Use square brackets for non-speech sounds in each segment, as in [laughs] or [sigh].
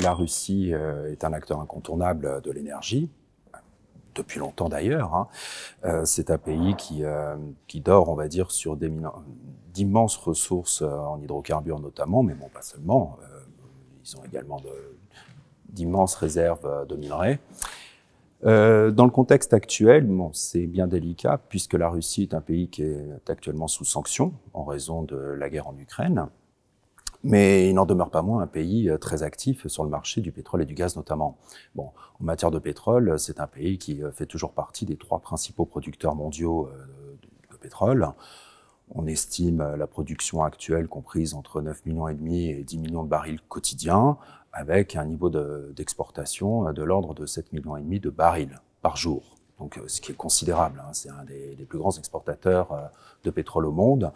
la Russie euh, est un acteur incontournable de l'énergie, depuis longtemps d'ailleurs. Hein. Euh, c'est un pays euh, qui, dort, on va dire, sur d'immenses ressources en hydrocarbures notamment, mais bon, pas seulement. ils ont également d'immenses réserves de minerais. dans le contexte actuel, c'est bien délicat puisque la Russie est un pays qui est actuellement sous sanction en raison de la guerre en Ukraine. Mais il n'en demeure pas moins un pays euh, très actif sur le marché du pétrole et du gaz notamment. Bon, en matière de pétrole, euh, c'est un pays qui euh, fait toujours partie des trois principaux producteurs mondiaux de pétrole. On estime la production actuelle comprise entre 9 millions et demi et 10 millions de barils quotidiens, avec un niveau d'exportation de, l'ordre de 7 millions et demi de barils par jour. Donc, ce qui est considérable, hein, c'est un des, des, plus grands exportateurs de pétrole au monde.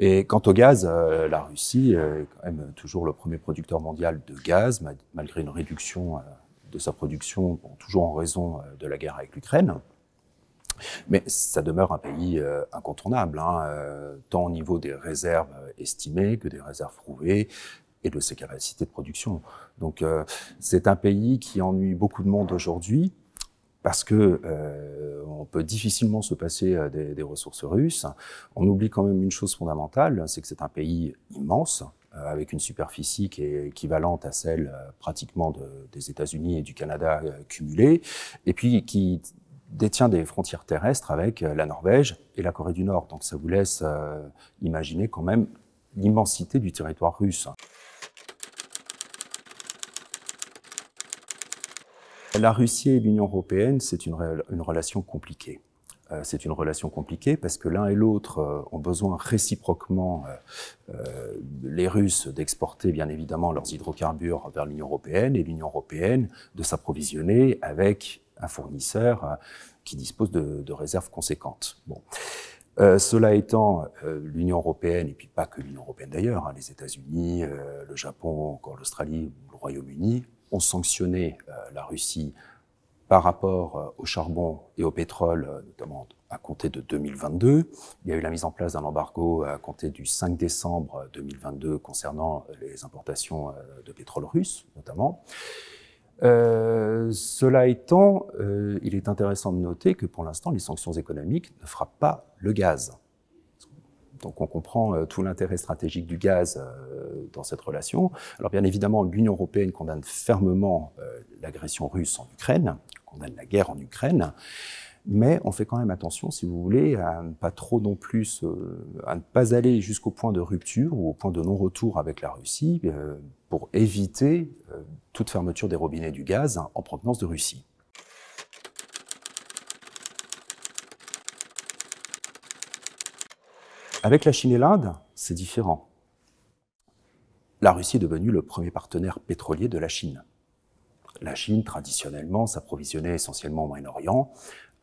Et quant au gaz, euh, la Russie est quand même toujours le premier producteur mondial de gaz, malgré une réduction euh, de sa production, toujours en raison euh, de la guerre avec l'Ukraine. Mais ça demeure un pays incontournable, hein, tant au niveau des réserves estimées que des réserves prouvées et de ses capacités de production. Donc c'est un pays qui ennuie beaucoup de monde aujourd'hui parce que on peut difficilement se passer euh, des, ressources russes. On oublie quand même une chose fondamentale, c'est que c'est un pays immense, euh, avec une superficie qui est équivalente à celle euh, pratiquement des États-Unis et du Canada cumulés, et puis qui détient des frontières terrestres avec la Norvège et la Corée du Nord. Donc ça vous laisse imaginer quand même l'immensité du territoire russe. La Russie et l'Union européenne, c'est une, relation compliquée. Euh, c'est une relation compliquée parce que l'un et l'autre euh, ont besoin réciproquement, euh, les Russes, d'exporter bien évidemment leurs hydrocarbures vers l'Union européenne et l'Union européenne de s'approvisionner avec un fournisseur qui dispose de, réserves conséquentes. Bon. cela étant, l'Union européenne, et puis pas que l'Union européenne d'ailleurs, hein, les États-Unis, le Japon, encore l'Australie, le Royaume-Uni, ont sanctionné euh, la Russie par rapport euh, au charbon et au pétrole, euh, notamment à compter de 2022. Il y a eu la mise en place d'un embargo à compter du 5 décembre 2022 concernant les importations de pétrole russe, notamment. cela étant, il est intéressant de noter que pour l'instant, les sanctions économiques ne frappent pas le gaz. Donc on comprend tout l'intérêt stratégique du gaz euh, dans cette relation. Alors bien évidemment, l'Union européenne condamne fermement euh, l'agression russe en Ukraine, condamne la guerre en Ukraine mais on fait quand même attention, si vous voulez, à ne pas trop non plus, euh, à ne pas aller jusqu'au point de rupture ou au point de non-retour avec la Russie pour éviter toute fermeture des robinets du gaz en provenance de Russie. Avec la Chine et l'Inde, c'est différent la Russie est devenue le premier partenaire pétrolier de la Chine. La Chine, traditionnellement, s'approvisionnait essentiellement au Moyen-Orient,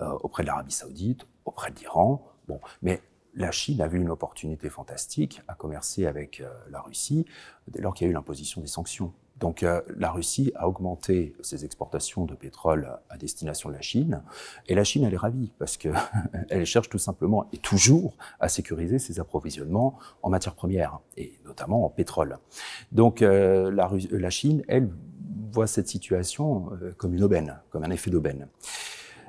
euh, auprès de l'Arabie saoudite, auprès de l'Iran. Bon, mais la Chine a vu une opportunité fantastique à commercer avec euh, la Russie dès lors qu'il y a eu l'imposition des sanctions. Donc euh, la Russie a augmenté ses exportations de pétrole à destination de la Chine, et la Chine elle est ravie parce que [laughs] elle cherche tout simplement et toujours à sécuriser ses approvisionnements en matières premières et notamment en pétrole. Donc euh, la, Chine elle voit cette situation euh, comme une aubaine, comme un effet d'aubaine.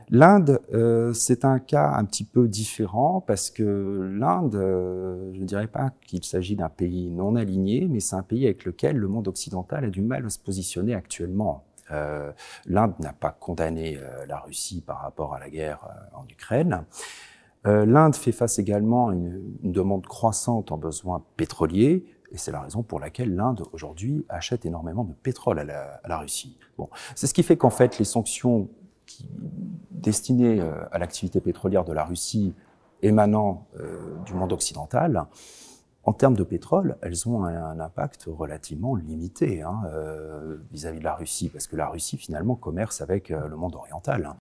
L'Inde, euh, c'est un cas un petit peu différent parce que l'Inde, euh, je ne dirais pas qu'il s'agit d'un pays non aligné, mais c'est un pays avec lequel le monde occidental a du mal à se positionner actuellement. Euh, L'Inde n'a pas condamné euh, la Russie par rapport à la guerre en Ukraine. L'Inde fait face également à une, demande croissante en besoins pétroliers, et c'est la raison pour laquelle l'Inde aujourd'hui achète énormément de pétrole à la, à la Russie. Bon, c'est ce qui fait qu'en fait les sanctions qui, euh, à l'activité pétrolière de la Russie émanant euh, du monde occidental, en termes de pétrole, elles ont un, impact relativement limité hein, euh, vis-à-vis -vis de la Russie, parce que la Russie finalement commerce avec le monde oriental.